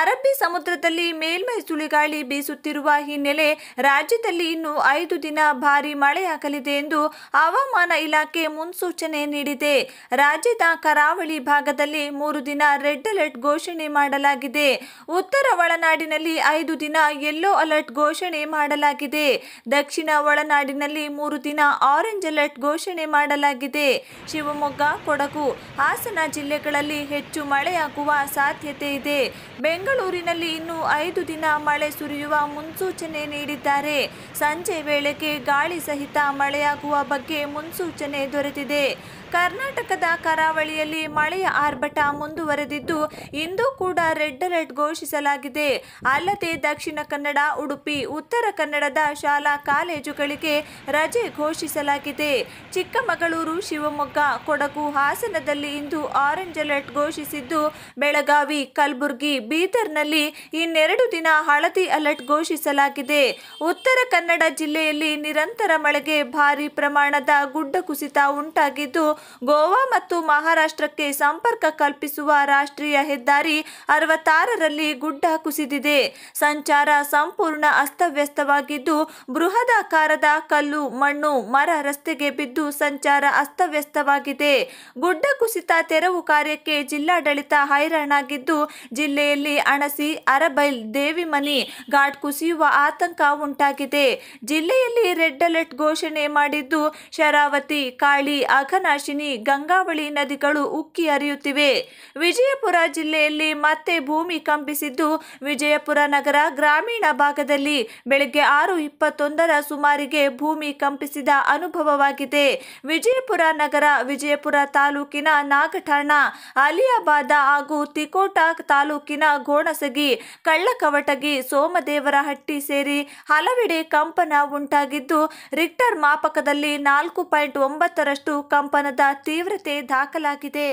ಅರಬ್ಬಿ ಸಮುದ್ರದಲ್ಲಿ ಮೇಲ್ಮೈ ಸುಳಿಗಾಳಿ ಬೀಸುತ್ತಿರುವ ಹಿನ್ನೆಲೆ ರಾಜ್ಯದಲ್ಲಿ ಇನ್ನು ಐದು ದಿನ ಭಾರಿ ಮಳೆಯಾಗಲಿದೆ ಎಂದು ಹವಾಮಾನ ಇಲಾಖೆ ಮುನ್ಸೂಚನೆ ನೀಡಿದೆ ರಾಜ್ಯದ ಕರಾವಳಿ ಭಾಗದಲ್ಲಿ ಮೂರು ದಿನ ರೆಡ್ ಅಲರ್ಟ್ ಘೋಷಣೆ ಮಾಡಲಾಗಿದೆ ಉತ್ತರ ಒಳನಾಡಿನಲ್ಲಿ ಐದು ದಿನ ಯೆಲ್ಲೋ ಅಲರ್ಟ್ ಘೋಷಣೆ ಮಾಡಲಾಗಿದೆ ದಕ್ಷಿಣ ಒಳನಾಡಿನಲ್ಲಿ ಮೂರು ದಿನ ಆರೆಂಜ್ ಅಲರ್ಟ್ ಘೋಷಣೆ ಮಾಡಲಾಗಿದೆ ಶಿವಮೊಗ್ಗ ಕೊಡಗು ಹಾಸನ ಜಿಲ್ಲೆಗಳಲ್ಲಿ ಹೆಚ್ಚು ಮಳೆಯಾಗುವ ಸಾಧ್ಯತೆ ಇದೆ ಬೆಂಗಳೂರು ಬೆಂಗಳೂರಿನಲ್ಲಿ ಇನ್ನೂ ಐದು ದಿನ ಮಳೆ ಸುರಿಯುವ ಮುನ್ಸೂಚನೆ ನೀಡಿದ್ದಾರೆ ಸಂಜೆ ವೇಳೆಗೆ ಗಾಳಿ ಸಹಿತ ಮಳೆಯಾಗುವ ಬಗ್ಗೆ ಮುನ್ಸೂಚನೆ ದೊರೆತಿದೆ ಕರ್ನಾಟಕದ ಕರಾವಳಿಯಲ್ಲಿ ಮಳೆಯ ಆರ್ಭಟ ಮುಂದುವರೆದಿದ್ದು ಇಂದು ಕೂಡ ರೆಡ್ ಅಲರ್ಟ್ ಘೋಷಿಸಲಾಗಿದೆ ಅಲ್ಲದೆ ದಕ್ಷಿಣ ಕನ್ನಡ ಉಡುಪಿ ಉತ್ತರ ಕನ್ನಡದ ಶಾಲಾ ಕಾಲೇಜುಗಳಿಗೆ ರಜೆ ಘೋಷಿಸಲಾಗಿದೆ ಚಿಕ್ಕಮಗಳೂರು ಶಿವಮೊಗ್ಗ ಕೊಡಗು ಹಾಸನದಲ್ಲಿ ಇಂದು ಆರೆಂಜ್ ಅಲರ್ಟ್ ಘೋಷಿಸಿದ್ದು ಬೆಳಗಾವಿ ಕಲಬುರಗಿ ಬೀದರ್ ಬೀದರ್ನಲ್ಲಿ ಇನ್ನೆರಡು ದಿನ ಹಳದಿ ಅಲರ್ಟ್ ಘೋಷಿಸಲಾಗಿದೆ ಉತ್ತರ ಕನ್ನಡ ಜಿಲ್ಲೆಯಲ್ಲಿ ನಿರಂತರ ಮಳೆಗೆ ಭಾರಿ ಪ್ರಮಾಣದ ಗುಡ್ಡ ಕುಸಿತ ಉಂಟಾಗಿದ್ದು ಗೋವಾ ಮತ್ತು ಮಹಾರಾಷ್ಟ್ರಕ್ಕೆ ಸಂಪರ್ಕ ಕಲ್ಪಿಸುವ ರಾಷ್ಟ್ರೀಯ ಹೆದ್ದಾರಿ ಅರವತ್ತಾರರಲ್ಲಿ ಗುಡ್ಡ ಕುಸಿದಿದೆ ಸಂಚಾರ ಸಂಪೂರ್ಣ ಅಸ್ತವ್ಯಸ್ತವಾಗಿದ್ದು ಬೃಹದಾಕಾರದ ಕಲ್ಲು ಮಣ್ಣು ಮರ ರಸ್ತೆಗೆ ಬಿದ್ದು ಸಂಚಾರ ಅಸ್ತವ್ಯಸ್ತವಾಗಿದೆ ಗುಡ್ಡ ಕುಸಿತ ತೆರವು ಕಾರ್ಯಕ್ಕೆ ಜಿಲ್ಲಾಡಳಿತ ಹೈರಾಣಾಗಿದ್ದು ಜಿಲ್ಲೆಯಲ್ಲಿ ಅಣಸಿ ಅರಬೈಲ್ ದೇವಿಮನಿ ಘಾಟ್ ಕುಸಿಯುವ ಆತಂಕ ಉಂಟಾಗಿದೆ ಜಿಲ್ಲೆಯಲ್ಲಿ ರೆಡ್ ಅಲರ್ಟ್ ಘೋಷಣೆ ಮಾಡಿದ್ದು ಶರಾವತಿ ಕಾಳಿ ಅಘನಾಶಿನಿ ಗಂಗಾವಳಿ ನದಿಗಳು ಉಕ್ಕಿ ಹರಿಯುತ್ತಿವೆ ವಿಜಯಪುರ ಜಿಲ್ಲೆಯಲ್ಲಿ ಮತ್ತೆ ಭೂಮಿ ಕಂಪಿಸಿದ್ದು ವಿಜಯಪುರ ನಗರ ಗ್ರಾಮೀಣ ಭಾಗದಲ್ಲಿ ಬೆಳಗ್ಗೆ ಆರು ಇಪ್ಪತ್ತೊಂದರ ಸುಮಾರಿಗೆ ಭೂಮಿ ಕಂಪಿಸಿದ ಅನುಭವವಾಗಿದೆ ವಿಜಯಪುರ ನಗರ ವಿಜಯಪುರ ತಾಲೂಕಿನ ನಾಗಠಾಣ ಅಲಿಯಾಬಾದ ಹಾಗೂ ತಿಕೋಟಾ ತಾಲೂಕಿನ ಕೋಣಸಗಿ ಕಳ್ಳಕವಟಗಿ ಸೋಮದೇವರ ಹಟ್ಟಿ ಸೇರಿ ಹಲವೆಡೆ ಕಂಪನ ಉಂಟಾಗಿದ್ದು ರಿಕ್ಟರ್ ಮಾಪಕದಲ್ಲಿ ನಾಲ್ಕು ಪಾಯಿಂಟ್ ಒಂಬತ್ತರಷ್ಟು ಕಂಪನದ ತೀವ್ರತೆ ದಾಖಲಾಗಿದೆ